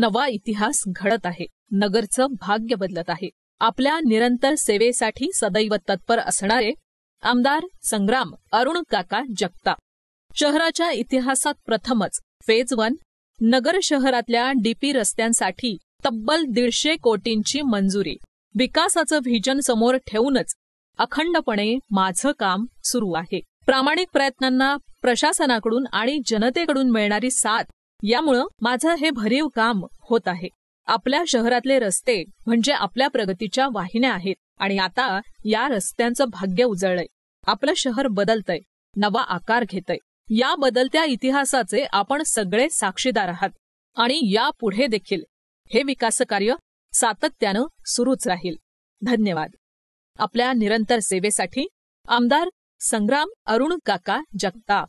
नवा इतिहास घडत आहे नगरचं भाग्य बदलत आहे आपल्या निरंतर सेवेसाठी सदैव तत्पर असणारे आमदार संग्राम अरुण काका जगताप शहराच्या इतिहासात प्रथमच फेज वन नगर शहरातल्या डीपी रस्त्यांसाठी तब्बल दीडशे कोटींची मंजुरी विकासाचं व्हिजन समोर ठेवूनच अखंडपणे माझं काम सुरू आहे प्रामाणिक प्रयत्नांना प्रशासनाकडून आणि जनतेकडून मिळणारी साथ यामुळं माझं हे भरीव काम होत आहे आपल्या शहरातले रस्ते म्हणजे आपल्या प्रगतीच्या वाहिन्या आहेत आणि आता या रस्त्यांचं भाग्य उजळलंय आपलं शहर बदलतंय नवा आकार घेतय या बदलत्या इतिहासाचे आपण सगळे साक्षीदार आहात आणि यापुढे देखील हे विकास कार्य सातत्यानं सुरूच राहील धन्यवाद आपल्या निरंतर सेवेसाठी आमदार संग्राम अरुण काका जगताप